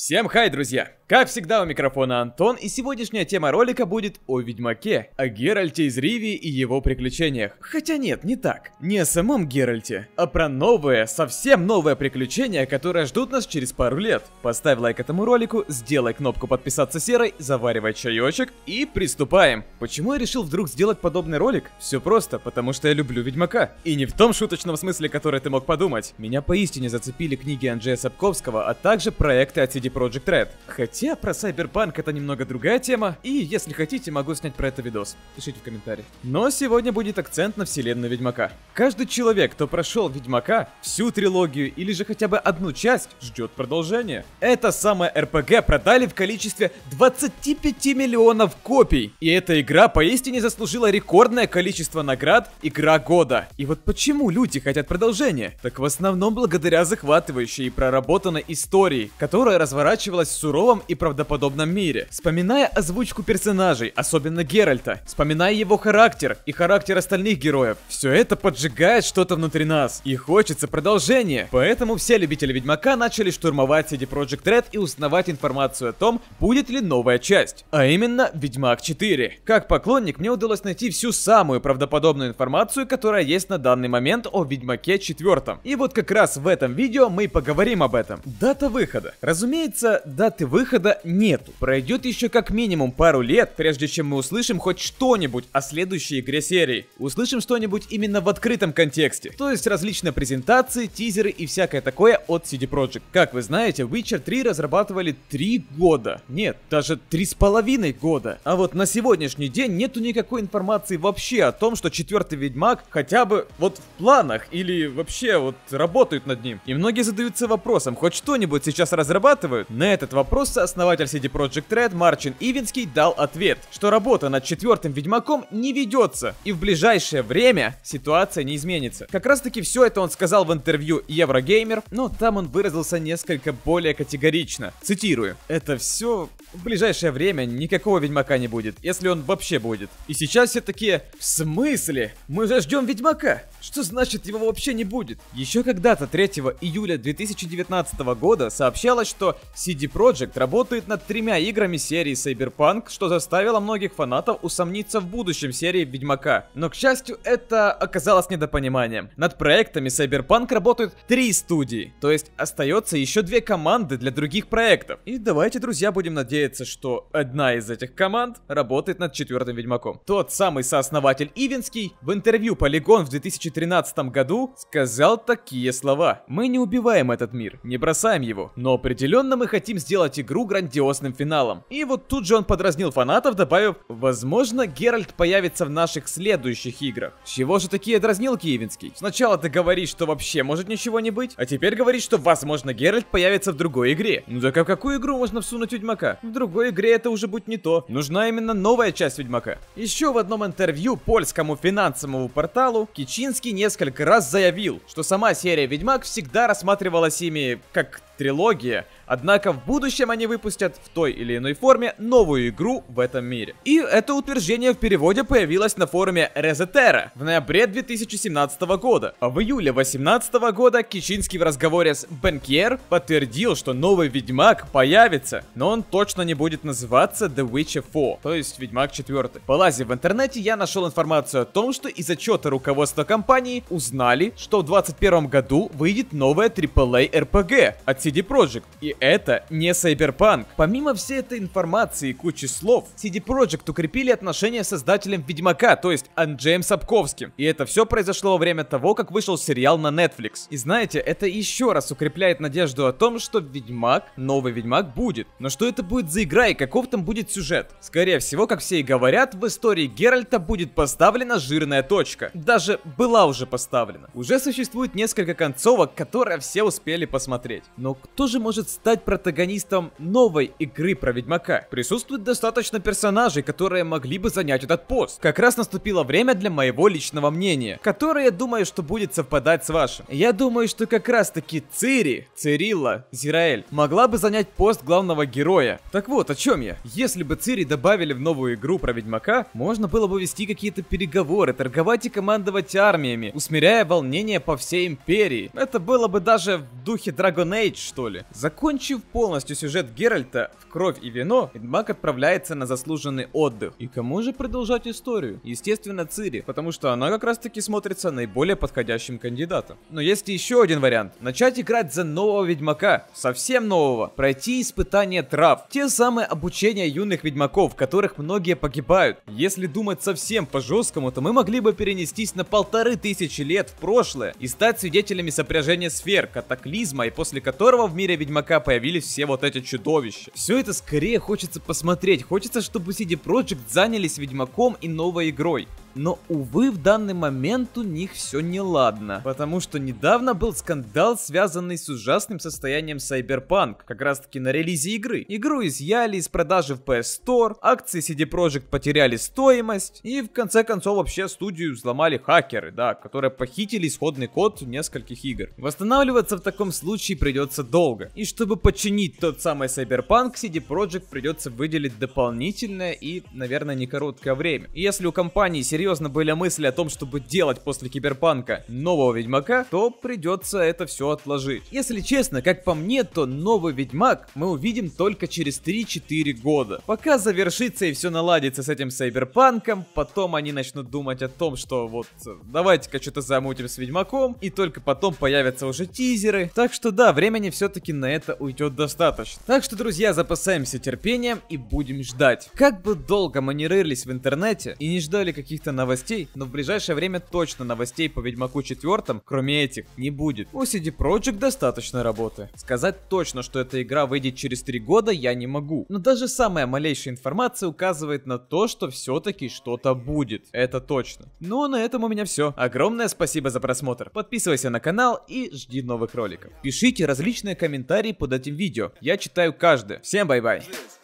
Всем хай, друзья! Как всегда у микрофона Антон, и сегодняшняя тема ролика будет о Ведьмаке, о Геральте из Ривии и его приключениях. Хотя нет, не так. Не о самом Геральте, а про новое, совсем новое приключение, которое ждут нас через пару лет. Поставь лайк этому ролику, сделай кнопку подписаться серой, заваривай чаечек и приступаем. Почему я решил вдруг сделать подобный ролик? Все просто, потому что я люблю Ведьмака. И не в том шуточном смысле, который ты мог подумать. Меня поистине зацепили книги Анджея Сапковского, а также проекты от CD Project Red. Хотя Хотя про Cyberpunk это немного другая тема, и если хотите, могу снять про это видос. Пишите в комментариях. Но сегодня будет акцент на вселенной Ведьмака. Каждый человек, кто прошел Ведьмака, всю трилогию или же хотя бы одну часть, ждет продолжения. Это самое РПГ продали в количестве 25 миллионов копий. И эта игра поистине заслужила рекордное количество наград «Игра года». И вот почему люди хотят продолжения? Так в основном благодаря захватывающей и проработанной истории, которая разворачивалась в суровом и правдоподобном мире. Вспоминая озвучку персонажей, особенно Геральта, вспоминая его характер и характер остальных героев, все это поджигает что-то внутри нас, и хочется продолжения. Поэтому все любители Ведьмака начали штурмовать CD Projekt Red и узнавать информацию о том, будет ли новая часть, а именно Ведьмак 4. Как поклонник, мне удалось найти всю самую правдоподобную информацию, которая есть на данный момент о Ведьмаке 4. И вот как раз в этом видео мы и поговорим об этом. Дата выхода. Разумеется, даты выхода выхода нет. Пройдет еще как минимум пару лет, прежде чем мы услышим хоть что-нибудь о следующей игре серии. Услышим что-нибудь именно в открытом контексте, то есть различные презентации, тизеры и всякое такое от CD Projekt. Как вы знаете, Witcher 3 разрабатывали 3 года. Нет, даже 3,5 года. А вот на сегодняшний день нету никакой информации вообще о том, что четвертый Ведьмак хотя бы вот в планах или вообще вот работают над ним. И многие задаются вопросом, хоть что-нибудь сейчас разрабатывают? На этот вопрос основатель CD Projekt Red Марчин Ивинский дал ответ, что работа над четвертым Ведьмаком не ведется, и в ближайшее время ситуация не изменится. Как раз таки все это он сказал в интервью Еврогеймер, Но ну, там он выразился несколько более категорично. Цитирую. «Это все в ближайшее время никакого Ведьмака не будет, если он вообще будет. И сейчас все такие, в смысле? Мы же ждем Ведьмака! Что значит его вообще не будет? Еще когда-то 3 июля 2019 года сообщалось, что CD Projekt работает над тремя играми серии Cyberpunk, что заставило многих фанатов усомниться в будущем серии Ведьмака. Но, к счастью, это оказалось недопониманием. Над проектами Cyberpunk работают три студии, то есть остается еще две команды для других проектов. И давайте, друзья, будем надеяться, надеяться, что одна из этих команд работает над четвертым Ведьмаком. Тот самый сооснователь Ивинский в интервью Полигон в 2013 году сказал такие слова. «Мы не убиваем этот мир, не бросаем его, но определенно мы хотим сделать игру грандиозным финалом». И вот тут же он подразнил фанатов, добавив «Возможно, Геральт появится в наших следующих играх». Чего же такие дразнилки, Ивинский? Сначала ты говоришь, что вообще может ничего не быть, а теперь говоришь, что возможно Геральт появится в другой игре. Ну да как а какую игру можно всунуть Ведьмака? в другой игре это уже будет не то. Нужна именно новая часть Ведьмака. Еще в одном интервью польскому финансовому порталу Кичинский несколько раз заявил, что сама серия Ведьмак всегда рассматривалась ими как трилогия, однако в будущем они выпустят в той или иной форме новую игру в этом мире. И это утверждение в переводе появилось на форуме Resetera в ноябре 2017 года. А в июле 2018 года Кичинский в разговоре с Бенкьер подтвердил, что новый Ведьмак появится, но он точно не будет называться The Witcher 4, то есть Ведьмак 4. Полазив в интернете, я нашел информацию о том, что из отчета руководства компании узнали, что в 2021 году выйдет новая AAA RPG от CD Projekt. И это не Cyberpunk. Помимо всей этой информации и кучи слов, CD Projekt укрепили отношения с создателем Ведьмака, то есть Анджеем Сапковским. И это все произошло во время того, как вышел сериал на Netflix. И знаете, это еще раз укрепляет надежду о том, что Ведьмак, новый Ведьмак будет. Но что это будет за игра и каков там будет сюжет? Скорее всего, как все и говорят, в истории Геральта будет поставлена жирная точка. Даже была уже поставлена. Уже существует несколько концовок, которые все успели посмотреть. Но кто же может стать протагонистом новой игры про Ведьмака? Присутствует достаточно персонажей, которые могли бы занять этот пост. Как раз наступило время для моего личного мнения, которое, я думаю, что будет совпадать с вашим. Я думаю, что как раз таки Цири, Цирилла, Зираэль могла бы занять пост главного героя. Так вот, о чем я? Если бы Цири добавили в новую игру про Ведьмака, можно было бы вести какие-то переговоры, торговать и командовать армиями, усмиряя волнение по всей империи. Это было бы даже в духе Dragon Age, что ли. Закончив полностью сюжет Геральта в кровь и вино, ведьмак отправляется на заслуженный отдых. И кому же продолжать историю? Естественно, Цири, потому что она как раз таки смотрится наиболее подходящим кандидатом. Но есть еще один вариант. Начать играть за нового ведьмака, совсем нового, пройти испытание трав. Те самые обучения юных ведьмаков, которых многие погибают. Если думать совсем по-жесткому, то мы могли бы перенестись на полторы тысячи лет в прошлое и стать свидетелями сопряжения сфер, катаклизма и после которого которого в мире Ведьмака появились все вот эти чудовища. Все это скорее хочется посмотреть, хочется, чтобы CD Projekt занялись Ведьмаком и новой игрой. Но, увы, в данный момент у них все не ладно, Потому что недавно был скандал, связанный с ужасным состоянием Cyberpunk, как раз таки на релизе игры. Игру изъяли из продажи в PS Store, акции CD Projekt потеряли стоимость, и в конце концов вообще студию взломали хакеры, да, которые похитили исходный код нескольких игр. Восстанавливаться в таком случае придется долго. И чтобы починить тот самый Cyberpunk, CD Projekt придется выделить дополнительное и, наверное, не короткое время. И если у компании серьезно серьезно были мысли о том, чтобы делать после Киберпанка нового Ведьмака, то придется это все отложить. Если честно, как по мне, то новый Ведьмак мы увидим только через 3-4 года. Пока завершится и все наладится с этим Сайберпанком, потом они начнут думать о том, что вот давайте-ка что-то замутим с Ведьмаком, и только потом появятся уже тизеры. Так что да, времени все-таки на это уйдет достаточно. Так что, друзья, запасаемся терпением и будем ждать. Как бы долго мы не рылись в интернете и не ждали каких-то каких-то новостей, но в ближайшее время точно новостей по Ведьмаку 4, кроме этих, не будет. У CD Projekt достаточно работы. Сказать точно, что эта игра выйдет через 3 года, я не могу. Но даже самая малейшая информация указывает на то, что все-таки что-то будет. Это точно. Ну а на этом у меня все. Огромное спасибо за просмотр. Подписывайся на канал и жди новых роликов. Пишите различные комментарии под этим видео. Я читаю каждый. Всем бай-бай.